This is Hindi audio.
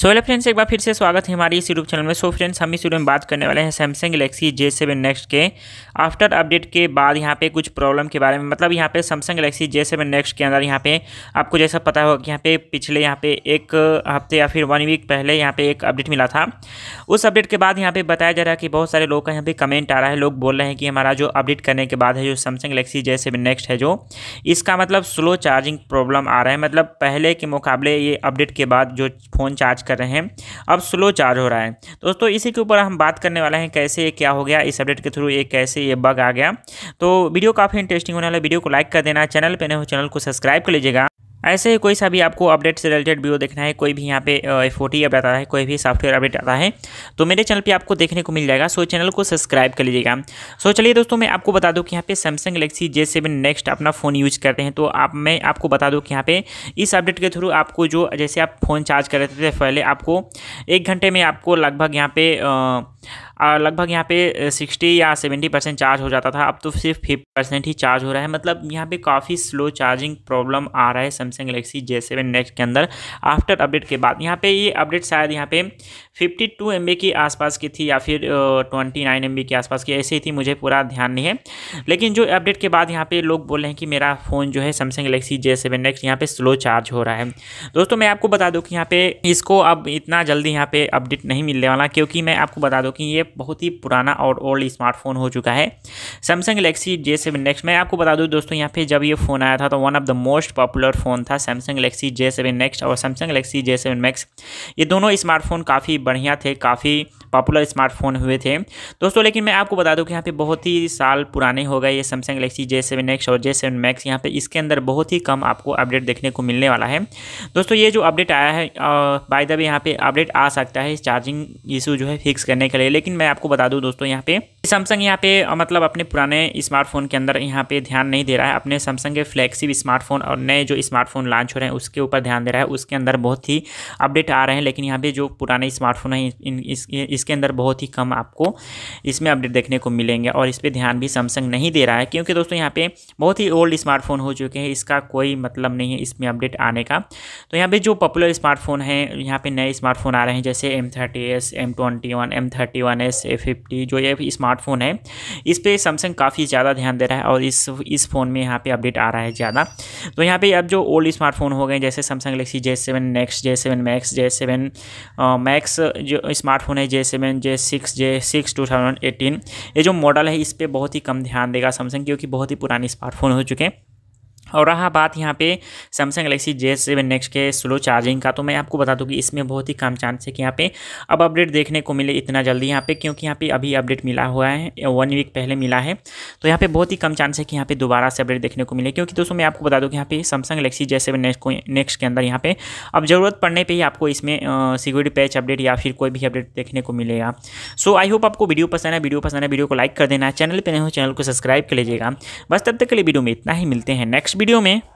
सो हेलो फ्रेंड्स एक बार फिर से स्वागत है हमारे इस यूट्यूब चैनल में सो फ्रेंड्स हम इस वीडियो में बात करने वाले हैं Samsung Galaxy J seven next के आफ्टर अपडेट के बाद यहाँ पे कुछ प्रॉब्लम के बारे में मतलब यहाँ पे Samsung Galaxy J seven next के अंदर यहाँ पे आपको जैसा पता होगा कि यहाँ पे पिछले यहाँ पे एक हफ्ते या फिर वन वीक पहले यहाँ पे एक अपडेट मिला था उस अपडेट के बाद यहाँ पे बताया जा रहा है कि बहुत सारे लोग का यहाँ पे कमेंट आ रहा है लोग बोल रहे हैं कि हमारा जो अपडेट करने के बाद है जो Samsung Galaxy J seven next है जो इसका मतलब स्लो चार्जिंग प्रॉब्लम आ रहा है मतलब पहले के मुकाबले ये अपडेट के बाद जो फ़ोन चार्ज कर रहे हैं अब स्लो चार्ज हो रहा है दोस्तों इसी के ऊपर हम बात करने वाले हैं कैसे ये क्या हो गया इस अपडेट के थ्रू ये कैसे ये बग आ गया तो वीडियो काफ़ी इंटरेस्टिंग होने वाला वीडियो को लाइक कर देना चैनल पर नहीं हो चैनल को सब्सक्राइब कर लीजिएगा ऐसे ही कोई सा भी आपको अपडेट से रिलेटेड वीडियो देखना है कोई भी यहाँ पे एफ ओ अपडेट आता है कोई भी सॉफ्टवेयर अपडेट आता है तो मेरे चैनल पर आपको देखने को मिल जाएगा सो चैनल को सब्सक्राइब कर लीजिएगा सो चलिए दोस्तों मैं आपको बता दूँ कि यहाँ पे Samsung Galaxy J seven next अपना फ़ोन यूज करते हैं तो आप मैं आपको बता दूँ कि यहाँ पे इस अपडेट के थ्रू आपको जो जैसे आप फ़ोन चार्ज कर रहे थे पहले आपको एक घंटे में आपको लगभग यहाँ पे लगभग यहाँ पे सिक्सटी या सेवेंटी परसेंट चार्ज हो जाता था अब तो सिर्फ फिफ्टी परसेंट ही चार्ज हो रहा है मतलब यहाँ पे काफ़ी स्लो चार्जिंग प्रॉब्लम आ रहा है Samsung Galaxy J seven next के अंदर आफ्टर अपडेट के बाद यहाँ पे ये अपडेट शायद यहाँ पे फिफ्टी टू एम के आसपास की थी या फिर ट्वेंटी नाइन एम के आसपास की ऐसे ही थी मुझे पूरा ध्यान नहीं है लेकिन जो अपडेट के बाद यहाँ पर लोग बोल रहे हैं कि मेरा फ़ोन जो है Samsung Galaxy J seven next यहाँ पर स्लो चार्ज हो रहा है दोस्तों मैं आपको बता दूँ कि यहाँ पर इसको अब इतना जल्दी यहाँ पर अपडेट नहीं मिलने वाला क्योंकि मैं आपको बता दूँ कि ये बहुत ही पुराना और ओल्ड स्मार्टफोन हो चुका है Samsung Galaxy J seven next मैं आपको बता दूँ दोस्तों यहाँ पे जब ये फ़ोन आया था तो one of the most popular phone था Samsung Galaxy J seven next और Samsung Galaxy J seven Max ये दोनों स्मार्टफ़ोन काफ़ी बढ़िया थे काफ़ी पॉपुलर स्मार्टफोन हुए थे दोस्तों लेकिन मैं आपको बता दूँ कि यहाँ पे बहुत ही साल पुराने हो गए ये Samsung Galaxy J seven X और जे सेवन मैक्स यहाँ पे इसके अंदर बहुत ही कम आपको अपडेट देखने को मिलने वाला है दोस्तों ये जो अपडेट आया है बाय द वे यहाँ पे अपडेट आ सकता है चार्जिंग इशू जो है फिक्स करने के लिए लेकिन मैं आपको बता दूँ दोस्तों यहाँ पे सैमसंग यहाँ पे मतलब अपने पुराने स्मार्टफोन के अंदर यहाँ पे ध्यान नहीं दे रहा है अपने सैमसंग के फ्लैक्सिव स्मार्टफोन और नए जो स्मार्टफोन लॉन्च हो रहे हैं उसके ऊपर ध्यान दे रहा है उसके अंदर बहुत ही अपडेट आ रहे हैं लेकिन यहाँ पे जो पुराने स्मार्टफोन हैं इस, इसके अंदर बहुत ही कम आपको इसमें अपडेट देखने को मिलेंगे और इस पर ध्यान भी सैमसंग नहीं दे रहा है क्योंकि दोस्तों यहाँ पर बहुत ही ओल्ड स्मार्टफोन हो चुके हैं इसका कोई मतलब नहीं है इसमें अपडेट आने का तो यहाँ पर जो पॉपुलर स्मार्टफोन है यहाँ पर नए स्मार्टफोन आ रहे हैं जैसे M thirty S M twenty one M thirty one S A fifty जो ये स्मार्ट स्मार्टफोन है इस पर सैमसंग काफ़ी ज़्यादा ध्यान दे रहा है और इस इस फ़ोन में यहाँ पे अपडेट आ रहा है ज़्यादा तो यहाँ पे अब जो ओल्ड स्मार्टफोन हो गए जैसे Samsung Galaxy J seven next J seven max J seven max जो स्मार्टफोन है J seven J six J six two thousand eighteen ये जो मॉडल है इस पर बहुत ही कम ध्यान देगा सैमसंग क्योंकि बहुत ही पुराने स्मार्टफोन हो चुके हैं और रहा बात यहाँ पे Samsung Galaxy J seven next के स्लो चार्जिंग का तो मैं आपको बता दूँ कि इसमें बहुत ही कम चांस है कि यहाँ पे अब अपडेट देखने को मिले इतना जल्दी यहाँ पे क्योंकि यहाँ पे अभी अपडेट मिला हुआ है वन वीक पहले मिला है तो यहाँ पे बहुत ही कम चांस है कि यहाँ पे दोबारा से अपडेट देखने को मिले क्योंकि दोस्तों मैं आपको बता दूँ कि यहाँ पे Samsung Galaxy J seven next को नेक्स्ट के अंदर यहाँ पे अब ज़रूरत पड़ने पर ही आपको इसमें सिक्योरिटी पैच अपडेट या फिर कोई भी अपडेट देखने को मिलेगा सो आई होप आपको वीडियो पसंद है वीडियो पसंद है वीडियो को लाइक कर देना चैनल पर नहीं हो चैनल को सब्सक्राइब कर लीजिएगा बस तब तक के लिए वीडियो में इतना ही मिलते हैं नेक्स्ट वीडियो में